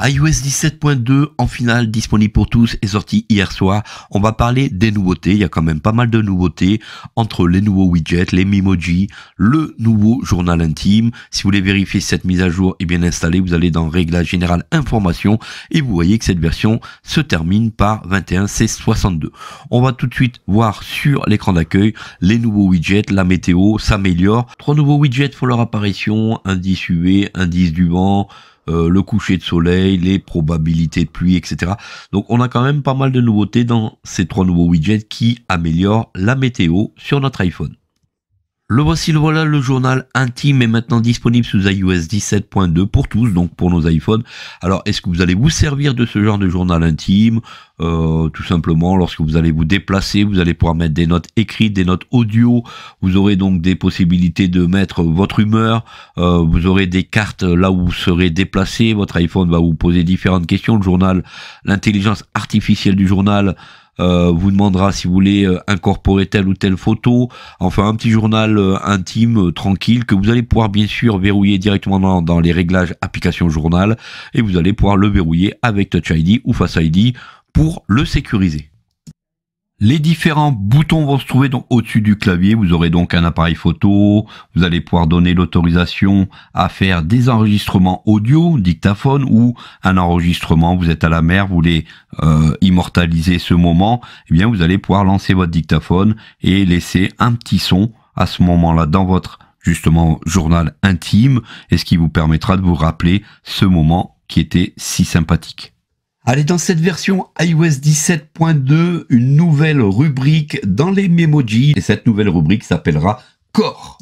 iOS 17.2 en finale disponible pour tous est sorti hier soir. On va parler des nouveautés. Il y a quand même pas mal de nouveautés entre les nouveaux widgets, les Mimoji, le nouveau journal intime. Si vous voulez vérifier cette mise à jour est bien installée, vous allez dans réglage général information et vous voyez que cette version se termine par 21C62. On va tout de suite voir sur l'écran d'accueil les nouveaux widgets, la météo s'améliore. Trois nouveaux widgets font leur apparition, indice UV, indice du vent, euh, le coucher de soleil, les probabilités de pluie, etc. Donc on a quand même pas mal de nouveautés dans ces trois nouveaux widgets qui améliorent la météo sur notre iPhone. Le voici, le voilà, le journal intime est maintenant disponible sous iOS 17.2 pour tous, donc pour nos iPhones. Alors, est-ce que vous allez vous servir de ce genre de journal intime euh, Tout simplement, lorsque vous allez vous déplacer, vous allez pouvoir mettre des notes écrites, des notes audio. Vous aurez donc des possibilités de mettre votre humeur. Euh, vous aurez des cartes là où vous serez déplacé. Votre iPhone va vous poser différentes questions. Le journal, l'intelligence artificielle du journal euh, vous demandera si vous voulez euh, incorporer telle ou telle photo, enfin un petit journal euh, intime, tranquille, que vous allez pouvoir bien sûr verrouiller directement dans, dans les réglages application journal, et vous allez pouvoir le verrouiller avec Touch ID ou Face ID pour le sécuriser. Les différents boutons vont se trouver donc au-dessus du clavier. Vous aurez donc un appareil photo. Vous allez pouvoir donner l'autorisation à faire des enregistrements audio, dictaphone ou un enregistrement. Vous êtes à la mer, vous voulez euh, immortaliser ce moment. Eh bien, vous allez pouvoir lancer votre dictaphone et laisser un petit son à ce moment-là dans votre justement journal intime et ce qui vous permettra de vous rappeler ce moment qui était si sympathique. Allez, dans cette version iOS 17.2, une nouvelle rubrique dans les Memoji. Et cette nouvelle rubrique s'appellera Corps.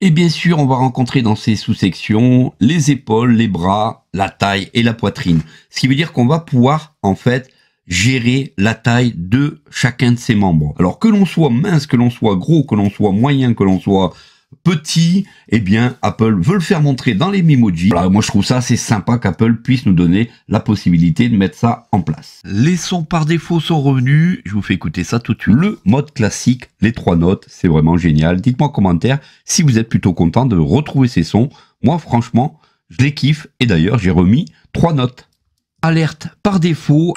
Et bien sûr, on va rencontrer dans ces sous-sections les épaules, les bras, la taille et la poitrine. Ce qui veut dire qu'on va pouvoir, en fait, gérer la taille de chacun de ses membres. Alors que l'on soit mince, que l'on soit gros, que l'on soit moyen, que l'on soit petit, eh bien, Apple veut le faire montrer dans les mimojis. moi, je trouve ça assez sympa qu'Apple puisse nous donner la possibilité de mettre ça en place. Les sons par défaut sont revenus. Je vous fais écouter ça tout de suite. Le mode classique, les trois notes, c'est vraiment génial. Dites-moi en commentaire si vous êtes plutôt content de retrouver ces sons. Moi, franchement, je les kiffe. Et d'ailleurs, j'ai remis trois notes. Alerte par défaut.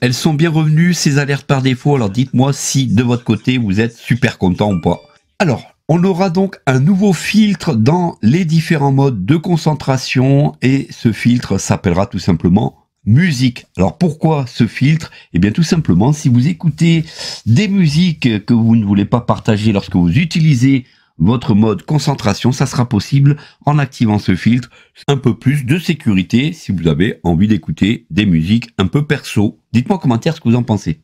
Elles sont bien revenues, ces alertes par défaut. Alors dites-moi si de votre côté vous êtes super content ou pas. Alors, on aura donc un nouveau filtre dans les différents modes de concentration et ce filtre s'appellera tout simplement musique. Alors pourquoi ce filtre Eh bien tout simplement, si vous écoutez des musiques que vous ne voulez pas partager lorsque vous utilisez votre mode concentration, ça sera possible en activant ce filtre un peu plus de sécurité si vous avez envie d'écouter des musiques un peu perso. Dites-moi en commentaire ce que vous en pensez.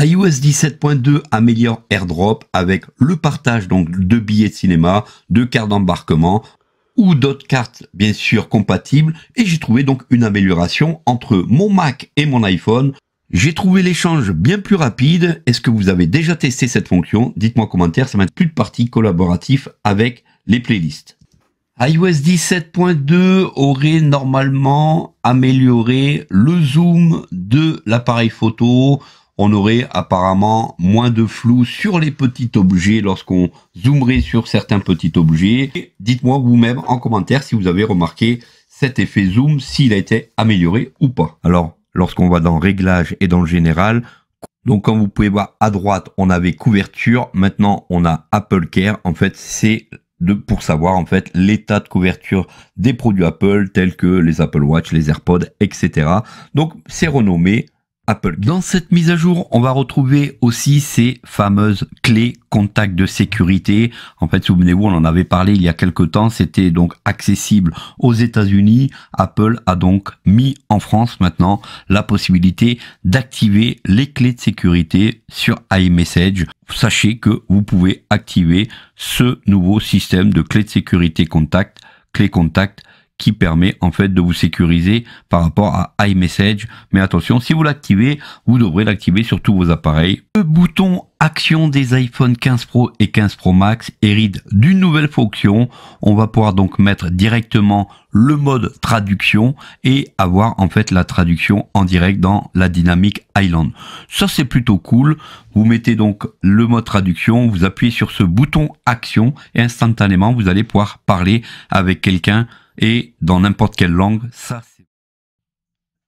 iOS 17.2 améliore AirDrop avec le partage donc de billets de cinéma, de cartes d'embarquement ou d'autres cartes bien sûr compatibles et j'ai trouvé donc une amélioration entre mon Mac et mon iPhone j'ai trouvé l'échange bien plus rapide. Est-ce que vous avez déjà testé cette fonction Dites-moi en commentaire, ça m'a plus de partie collaboratif avec les playlists. iOS 17.2 aurait normalement amélioré le zoom de l'appareil photo. On aurait apparemment moins de flou sur les petits objets lorsqu'on zoomerait sur certains petits objets. Dites-moi vous-même en commentaire si vous avez remarqué cet effet zoom, s'il a été amélioré ou pas. Alors, lorsqu'on va dans Réglages et dans le général. Donc comme vous pouvez voir à droite, on avait couverture, maintenant on a Apple Care. En fait, c'est de, pour savoir en fait l'état de couverture des produits Apple tels que les Apple Watch, les AirPods, etc. Donc c'est renommé Apple. Dans cette mise à jour, on va retrouver aussi ces fameuses clés contact de sécurité. En fait, souvenez-vous, on en avait parlé il y a quelque temps, c'était donc accessible aux États-Unis. Apple a donc mis en France maintenant la possibilité d'activer les clés de sécurité sur iMessage. Sachez que vous pouvez activer ce nouveau système de clés de sécurité contact clés contact qui permet en fait de vous sécuriser par rapport à iMessage. Mais attention, si vous l'activez, vous devrez l'activer sur tous vos appareils. Le bouton action des iPhone 15 Pro et 15 Pro Max hérite d'une nouvelle fonction. On va pouvoir donc mettre directement le mode traduction et avoir en fait la traduction en direct dans la dynamique Island. Ça c'est plutôt cool. Vous mettez donc le mode traduction, vous appuyez sur ce bouton action et instantanément vous allez pouvoir parler avec quelqu'un et dans n'importe quelle langue. Ça, c'est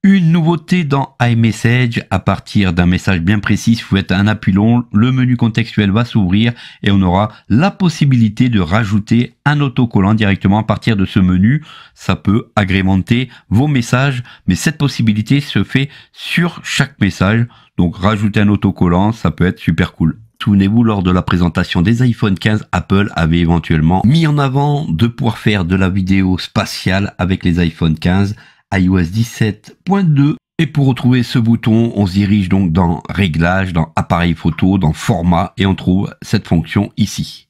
une nouveauté dans iMessage, à partir d'un message bien précis, si vous faites un appui long, le menu contextuel va s'ouvrir et on aura la possibilité de rajouter un autocollant directement à partir de ce menu. Ça peut agrémenter vos messages, mais cette possibilité se fait sur chaque message. Donc rajouter un autocollant, ça peut être super cool. Souvenez-vous, lors de la présentation des iPhone 15, Apple avait éventuellement mis en avant de pouvoir faire de la vidéo spatiale avec les iPhone 15, iOS 17.2. Et pour retrouver ce bouton, on se dirige donc dans Réglages, dans Appareil photo, dans Format, et on trouve cette fonction ici.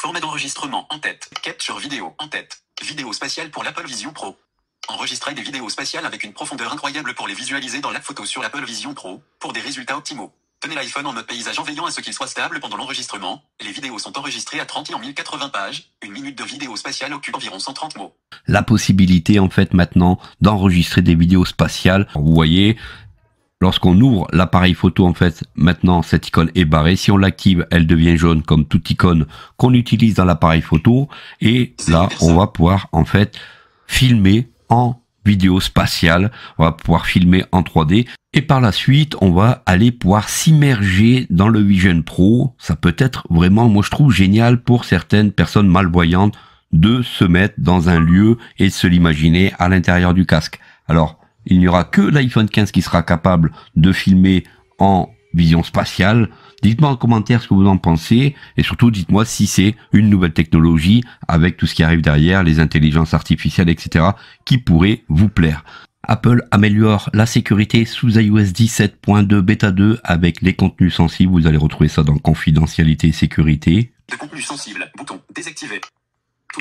Format d'enregistrement en tête, capture vidéo en tête, vidéo spatiale pour l'Apple Vision Pro. Enregistrer des vidéos spatiales avec une profondeur incroyable pour les visualiser dans la photo sur l'Apple Vision Pro, pour des résultats optimaux. Tenez l'iPhone en mode paysage en veillant à ce qu'il soit stable pendant l'enregistrement. Les vidéos sont enregistrées à 30 et en 1080 pages. Une minute de vidéo spatiale occupe environ 130 mots. La possibilité en fait maintenant d'enregistrer des vidéos spatiales. Vous voyez, lorsqu'on ouvre l'appareil photo en fait maintenant cette icône est barrée. Si on l'active, elle devient jaune comme toute icône qu'on utilise dans l'appareil photo. Et là, on va pouvoir en fait filmer en vidéo spatiale. On va pouvoir filmer en 3D. Et par la suite, on va aller pouvoir s'immerger dans le Vision Pro. Ça peut être vraiment, moi je trouve génial pour certaines personnes malvoyantes de se mettre dans un lieu et de se l'imaginer à l'intérieur du casque. Alors, il n'y aura que l'iPhone 15 qui sera capable de filmer en vision spatiale. Dites-moi en commentaire ce que vous en pensez et surtout dites-moi si c'est une nouvelle technologie avec tout ce qui arrive derrière, les intelligences artificielles, etc., qui pourrait vous plaire. Apple améliore la sécurité sous iOS 17.2 bêta 2 avec les contenus sensibles. Vous allez retrouver ça dans confidentialité et sécurité. bouton Tout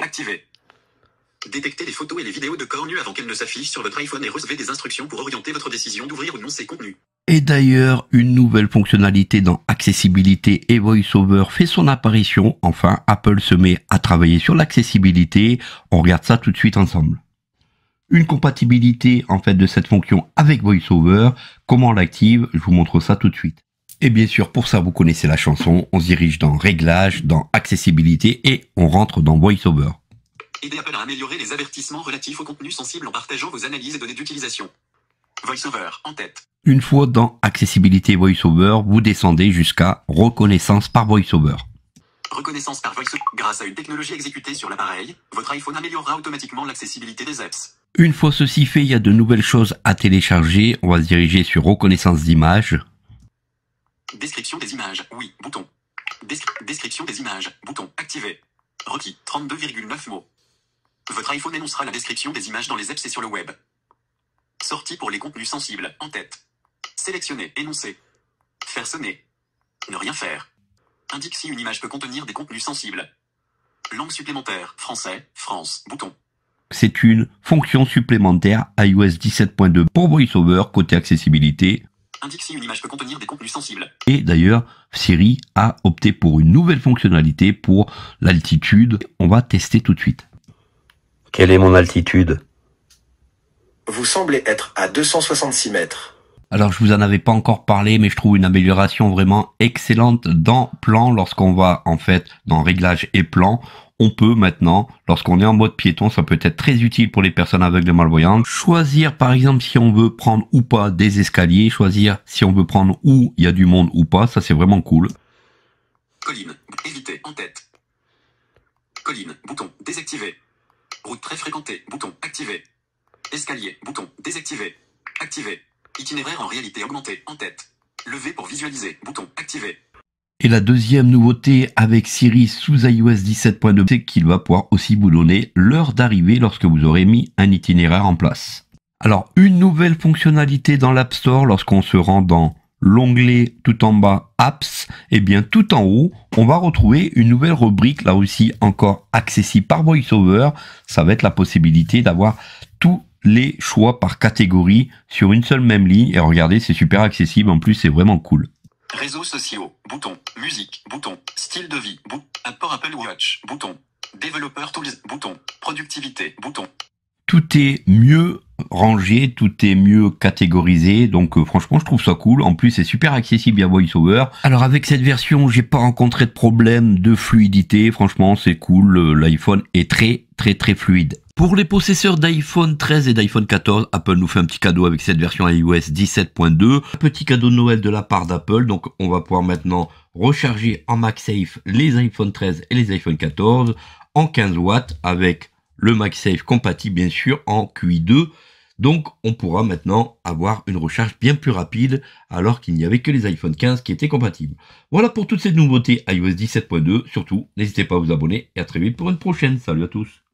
Détectez les photos et les vidéos de corps avant qu'elles ne s'affichent sur votre iPhone et recevez des instructions pour orienter votre décision d'ouvrir ou non ces contenus. Et d'ailleurs, une nouvelle fonctionnalité dans Accessibilité et VoiceOver fait son apparition. Enfin, Apple se met à travailler sur l'accessibilité. On regarde ça tout de suite ensemble. Une compatibilité en fait de cette fonction avec VoiceOver. Comment on l'active Je vous montre ça tout de suite. Et bien sûr, pour ça, vous connaissez la chanson. On se dirige dans Réglages, dans Accessibilité et on rentre dans VoiceOver. Aidez Apple à améliorer les avertissements relatifs au contenu sensibles en partageant vos analyses et données d'utilisation. VoiceOver, en tête. Une fois dans Accessibilité VoiceOver, vous descendez jusqu'à Reconnaissance par VoiceOver. Reconnaissance par VoiceOver. Grâce à une technologie exécutée sur l'appareil, votre iPhone améliorera automatiquement l'accessibilité des apps. Une fois ceci fait, il y a de nouvelles choses à télécharger. On va se diriger sur Reconnaissance d'images. Description des images, oui, bouton. description des images, bouton activé. Requis, 32,9 mots. Votre iPhone énoncera la description des images dans les apps et sur le web. Sortie pour les contenus sensibles, en tête. Sélectionner, énoncer. Faire sonner. Ne rien faire. Indique si une image peut contenir des contenus sensibles. Langue supplémentaire, français, France, bouton. C'est une fonction supplémentaire iOS 17.2 pour VoiceOver côté accessibilité. Indique si une image peut contenir des contenus sensibles. Et d'ailleurs, Siri a opté pour une nouvelle fonctionnalité pour l'altitude. On va tester tout de suite. Quelle est mon altitude Vous semblez être à 266 mètres. Alors je vous en avais pas encore parlé, mais je trouve une amélioration vraiment excellente dans plan lorsqu'on va en fait dans réglage et plan. On peut maintenant, lorsqu'on est en mode piéton, ça peut être très utile pour les personnes aveugles et malvoyantes, choisir par exemple si on veut prendre ou pas des escaliers, choisir si on veut prendre où il y a du monde ou pas, ça c'est vraiment cool. Colline, éviter, en tête. Colline, bouton, désactiver. Route très fréquentée. Bouton. Activé. Escalier. Bouton. Désactivé. Activé. Itinéraire en réalité augmenté, En tête. Levé pour visualiser. Bouton. Activé. Et la deuxième nouveauté avec Siri sous iOS 17.2, c'est qu'il va pouvoir aussi vous donner l'heure d'arrivée lorsque vous aurez mis un itinéraire en place. Alors, une nouvelle fonctionnalité dans l'App Store lorsqu'on se rend dans l'onglet tout en bas Apps, et eh bien tout en haut, on va retrouver une nouvelle rubrique, là aussi encore accessible par VoiceOver. Ça va être la possibilité d'avoir tous les choix par catégorie sur une seule même ligne. Et regardez, c'est super accessible, en plus c'est vraiment cool. Réseaux sociaux, bouton, musique, bouton, style de vie, bouton, apport Apple Watch, bouton, développeur bouton, productivité, bouton, tout est mieux rangé, tout est mieux catégorisé. Donc euh, franchement, je trouve ça cool. En plus, c'est super accessible via VoiceOver. Alors avec cette version, j'ai pas rencontré de problème de fluidité. Franchement, c'est cool. Euh, L'iPhone est très très très fluide. Pour les possesseurs d'iPhone 13 et d'iPhone 14, Apple nous fait un petit cadeau avec cette version iOS 17.2. Petit cadeau de Noël de la part d'Apple. Donc on va pouvoir maintenant recharger en MagSafe les iPhone 13 et les iPhone 14 en 15 watts avec le MagSafe compatible bien sûr en QI 2. Donc on pourra maintenant avoir une recharge bien plus rapide alors qu'il n'y avait que les iPhone 15 qui étaient compatibles. Voilà pour toutes ces nouveautés iOS 17.2. Surtout, n'hésitez pas à vous abonner et à très vite pour une prochaine. Salut à tous